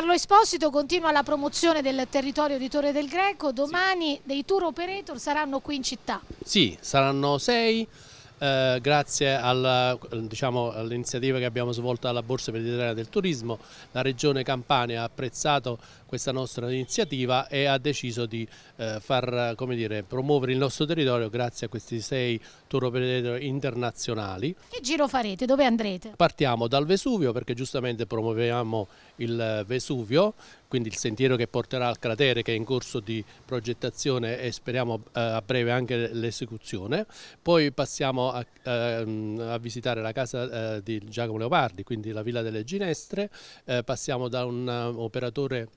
Carlo Esposito continua la promozione del territorio di Torre del Greco, domani dei tour operator saranno qui in città. Sì, saranno sei, eh, grazie diciamo, all'iniziativa diciamo, all che abbiamo svolto alla Borsa Mediterranea del Turismo, la Regione Campania ha apprezzato questa nostra iniziativa e ha deciso di eh, far dire, promuovere il nostro territorio grazie a questi sei tour operator internazionali. Che giro farete? Dove andrete? Partiamo dal Vesuvio perché giustamente promuoviamo il eh, Vesuvio, quindi il sentiero che porterà al cratere che è in corso di progettazione e speriamo eh, a breve anche l'esecuzione. Poi passiamo a, a, ehm, a visitare la casa eh, di Giacomo Leopardi, quindi la Villa delle Ginestre, eh, passiamo da un uh, operatore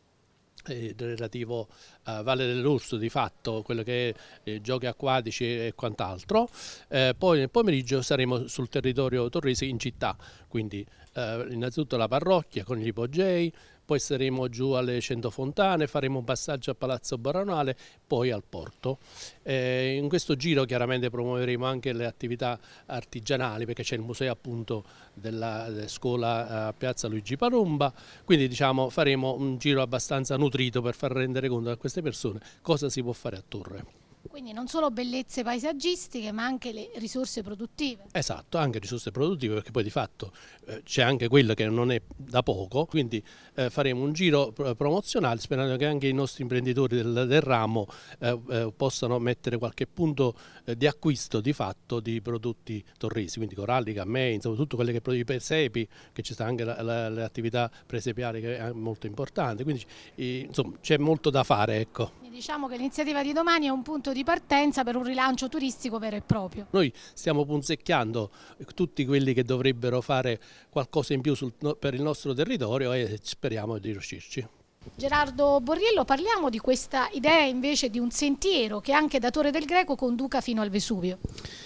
eh, relativo a Valle dell'Urso di fatto, quello che è eh, giochi acquatici e quant'altro. Eh, poi nel pomeriggio saremo sul territorio torrese in città, quindi eh, innanzitutto la parrocchia con gli ipogei, poi saremo giù alle Fontane, faremo un passaggio a Palazzo Baronale, poi al porto. Eh, in questo giro chiaramente promuoveremo anche le attività artigianali perché c'è il museo appunto della, della eh, scuola eh, a Piazza Luigi Palumba, quindi diciamo faremo un giro abbastanza nutrito per far rendere conto a queste persone cosa si può fare a Torre. Quindi non solo bellezze paesaggistiche ma anche le risorse produttive. Esatto, anche risorse produttive perché poi di fatto eh, c'è anche quello che non è da poco, quindi eh, faremo un giro promozionale sperando che anche i nostri imprenditori del, del ramo eh, eh possano mettere qualche punto eh, di acquisto di fatto di prodotti torresi, quindi coralli, cammei, insomma tutto quello che i presepi, che ci sta anche l'attività la, la, presepiale che è molto importante, quindi insomma c'è molto da fare. Ecco diciamo che l'iniziativa di domani è un punto di partenza per un rilancio turistico vero e proprio. Noi stiamo punzecchiando tutti quelli che dovrebbero fare qualcosa in più sul, per il nostro territorio e speriamo di riuscirci. Gerardo Borriello, parliamo di questa idea invece di un sentiero che anche da Torre del Greco conduca fino al Vesuvio.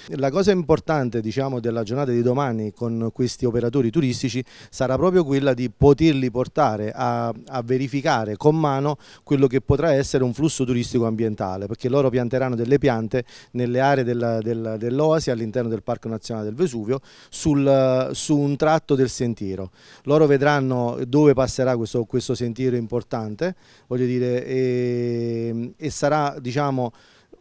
La cosa importante diciamo, della giornata di domani con questi operatori turistici sarà proprio quella di poterli portare a, a verificare con mano quello che potrà essere un flusso turistico ambientale, perché loro pianteranno delle piante nelle aree dell'oasi all'interno del Parco Nazionale del Vesuvio sul, su un tratto del sentiero. Loro vedranno dove passerà questo, questo sentiero importante importante, voglio dire, e, e sarà diciamo,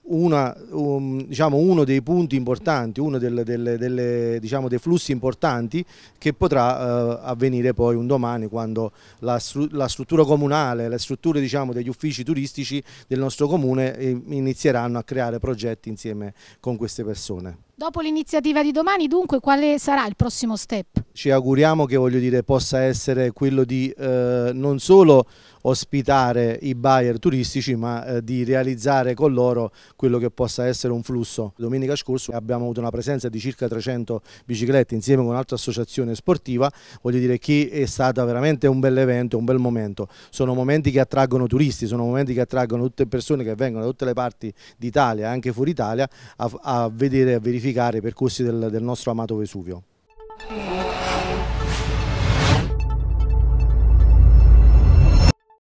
una, um, diciamo, uno dei punti importanti, uno delle, delle, delle, diciamo, dei flussi importanti che potrà uh, avvenire poi un domani quando la, la struttura comunale, le strutture diciamo, degli uffici turistici del nostro comune eh, inizieranno a creare progetti insieme con queste persone. Dopo l'iniziativa di domani, dunque, quale sarà il prossimo step? Ci auguriamo che dire, possa essere quello di eh, non solo ospitare i buyer turistici, ma eh, di realizzare con loro quello che possa essere un flusso. Domenica scorsa abbiamo avuto una presenza di circa 300 biciclette insieme con un'altra associazione sportiva, voglio dire che è stato veramente un bel evento, un bel momento. Sono momenti che attraggono turisti, sono momenti che attraggono tutte le persone che vengono da tutte le parti d'Italia, anche fuori Italia, a, a vedere, a verificare riqualificare i percorsi del, del nostro amato Vesuvio.